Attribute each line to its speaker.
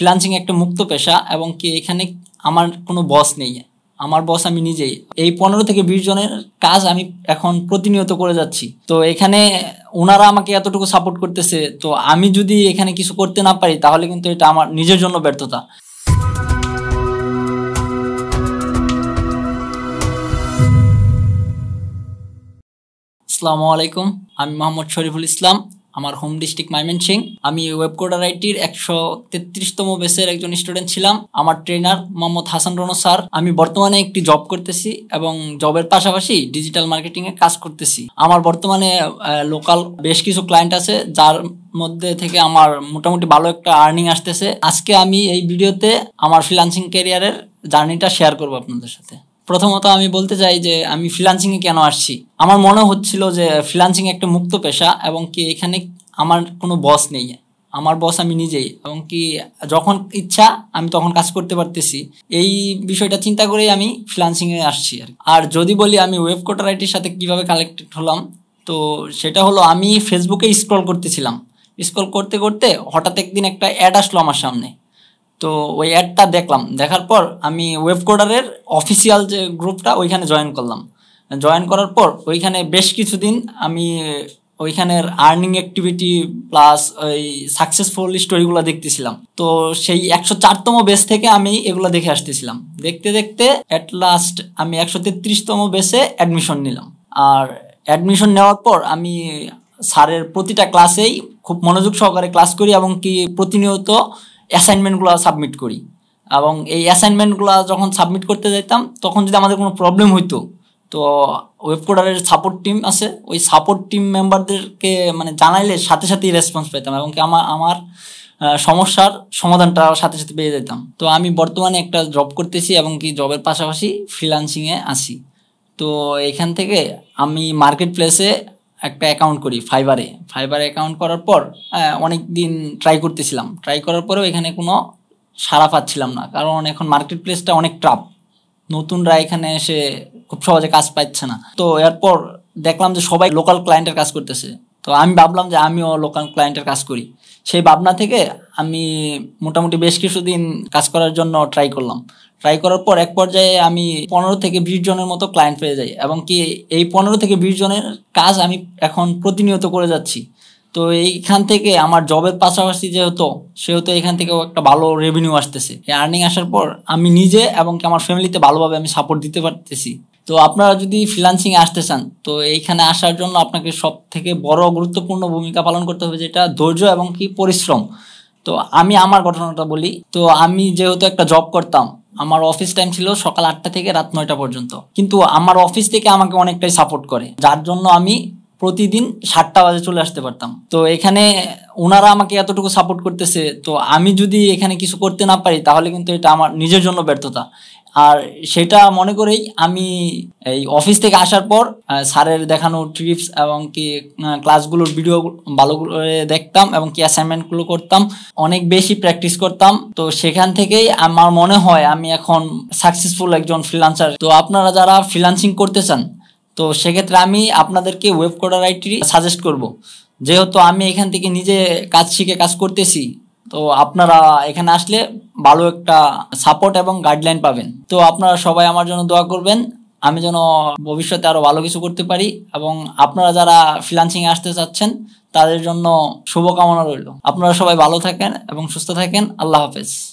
Speaker 1: freelancing একটা মুক্ত পেশা এবং কি এখানে আমার কোনো বস নেই আমার বস আমি নিজেই এই পনেরো থেকে বিশ জনের কাজ আমি এখন প্রতিনিয়ত করে যাচ্ছি তো এখানে ওনারা আমাকে এতটুকু সাপোর্ট করতেছে তো আমি যদি এখানে কিছু করতে না পারি তাহলে কিন্তু এটা আমার নিজের জন্য ব্যর্থতা আসসালামু আলাইকুম আমি মোহাম্মদ শরীফুল ইসলাম আমার হোম ডিস্ট্রিক্ট সিং আমি ওয়েব কোডার আইটির একশো তেত্রিশতম বেসের একজন স্টুডেন্ট ছিলাম আমার ট্রেনার মোহাম্মদ হাসান রনো স্যার আমি বর্তমানে একটি জব করতেছি এবং জবের পাশাপাশি ডিজিটাল মার্কেটিংয়ে কাজ করতেছি আমার বর্তমানে লোকাল বেশ কিছু ক্লায়েন্ট আছে যার মধ্যে থেকে আমার মোটামুটি ভালো একটা আর্নিং আসতেছে আজকে আমি এই ভিডিওতে আমার ফ্রিলান্সিং ক্যারিয়ারের জার্নিটা শেয়ার করবো আপনাদের সাথে প্রথমত আমি বলতে চাই যে আমি ফ্রিলান্সিংয়ে কেন আসছি আমার মনে হচ্ছিল যে ফ্রিলান্সিং একটা মুক্ত পেশা এবং কি এখানে আমার কোনো বস নেই আমার বস আমি নিজেই এবং কি যখন ইচ্ছা আমি তখন কাজ করতে পারতেছি এই বিষয়টা চিন্তা করেই আমি ফ্রিলান্সিংয়ে আসছি আর যদি বলি আমি ওয়েব কোটারাইটির সাথে কিভাবে কালেক্টেড হলাম তো সেটা হলো আমি ফেসবুকে স্ক্রল করতেছিলাম স্ক্রল করতে করতে হঠাৎ একদিন একটা অ্যাড আসলো আমার সামনে তো ওই অ্যাডটা দেখলাম দেখার পর আমি ওয়েব কোডারের অফিসিয়াল যে গ্রুপটা ওইখানে জয়েন করলাম জয়েন করার পর ওইখানে বেশ কিছুদিন আমি ওইখানের আর্নিং অ্যাক্টিভিটি প্লাস ওই সাকসেসফুল স্টোরিগুলো দেখতেছিলাম তো সেই একশো চারতম বেস থেকে আমি এগুলো দেখে আসতেছিলাম দেখতে দেখতে অ্যাট লাস্ট আমি একশো তেত্রিশতম বেসে অ্যাডমিশন নিলাম আর অ্যাডমিশন নেওয়ার পর আমি স্যারের প্রতিটা ক্লাসেই খুব মনোযোগ সহকারে ক্লাস করি এবং কি প্রতিনিয়ত অ্যাসাইনমেন্টগুলো সাবমিট করি এবং এই অ্যাসাইনমেন্টগুলো যখন সাবমিট করতে যেতাম তখন যদি আমাদের কোনো প্রবলেম হইতো তো ওয়েব কোডারের সাপোর্ট টিম আছে ওই সাপোর্ট টিম মেম্বারদেরকে মানে জানাইলে সাথে সাথেই রেসপন্স পেতাম এবং কি আমার আমার সমস্যার সমাধানটা সাথে সাথে পেয়ে যেতাম তো আমি বর্তমানে একটা জব করতেছি এবং কি জবের পাশাপাশি ফ্রিলান্সিংয়ে আসি তো এখান থেকে আমি মার্কেট প্লেসে একটা অ্যাকাউন্ট করি ফাইবারে ফাইবারে অ্যাকাউন্ট করার পর অনেক দিন ট্রাই করতেছিলাম ট্রাই করার পরেও এখানে কোনো সাড়া পাচ্ছিলাম না কারণ এখন মার্কেট প্লেসটা অনেক টাফ নতুনরা এখানে এসে খুব সহজে কাজ পাচ্ছে না তো এরপর দেখলাম যে সবাই লোকাল ক্লায়েন্টের কাজ করতেছে তো আমি ভাবলাম যে আমিও লোকাল ক্লায়েন্টের কাজ করি সেই ভাবনা থেকে আমি মোটামুটি বেশ কিছুদিন কাজ করার জন্য ট্রাই করলাম ট্রাই করার পর এক পর্যায়ে আমি পনেরো থেকে বিশ জনের মতো ক্লায়েন্ট পেয়ে যাই এবং কি এই পনেরো থেকে বিশ জনের কাজ আমি এখন প্রতিনিয়ত করে যাচ্ছি তো এইখান থেকে আমার জবের পাশাপাশি যেহেতু সেহেতু এখান থেকেও একটা ভালো রেভিনিউ আসতেছে আর্নিং আসার পর আমি নিজে এবং আমার ফ্যামিলিতে ভালোভাবে আমি সাপোর্ট দিতে পারতেছি তো আপনারা যদি ফ্রিলান্সিং আসতে চান তো এইখানে আসার জন্য আপনাকে সব থেকে বড় গুরুত্বপূর্ণ ভূমিকা পালন করতে হবে যেটা ধৈর্য এবং কি পরিশ্রম তো আমি আমার ঘটনাটা বলি তো আমি যেহেতু একটা জব করতাম আমার অফিস টাইম ছিল সকাল আটটা থেকে রাত নয়টা পর্যন্ত কিন্তু আমার অফিস থেকে আমাকে অনেকটাই সাপোর্ট করে যার জন্য আমি প্রতিদিন সাতটা বাজে চলে আসতে পারতাম তো এখানে ওনারা আমাকে এতটুকু সাপোর্ট করতেছে তো আমি যদি এখানে কিছু করতে না পারি তাহলে কিন্তু এটা আমার নিজের জন্য ব্যর্থতা আর সেটা মনে করেই আমি এই অফিস থেকে আসার পর স্যারের দেখানো ট্রিপস এবং কি ক্লাসগুলোর ভিডিও ভালো করে দেখতাম এবং কি অ্যাসাইনমেন্টগুলো করতাম অনেক বেশি প্র্যাকটিস করতাম তো সেখান থেকেই আমার মনে হয় আমি এখন সাকসেসফুল একজন ফ্রিলান্সার তো আপনারা যারা ফ্রিলান্সিং করতে চান তো সেক্ষেত্রে আমি আপনাদেরকে ওয়েব কোডার আইটি সাজেস্ট করব যেহেতু আমি এখান থেকে নিজে কাজ শিখে কাজ করতেছি তো আপনারা এখানে আসলে ভালো একটা সাপোর্ট এবং গাইডলাইন পাবেন তো আপনারা সবাই আমার জন্য দোয়া করবেন আমি যেন ভবিষ্যতে আরও ভালো কিছু করতে পারি এবং আপনারা যারা ফ্রিলান্সিংয়ে আসতে চাচ্ছেন তাদের জন্য শুভকামনা রইল আপনারা সবাই ভালো থাকেন এবং সুস্থ থাকেন আল্লাহ হাফেজ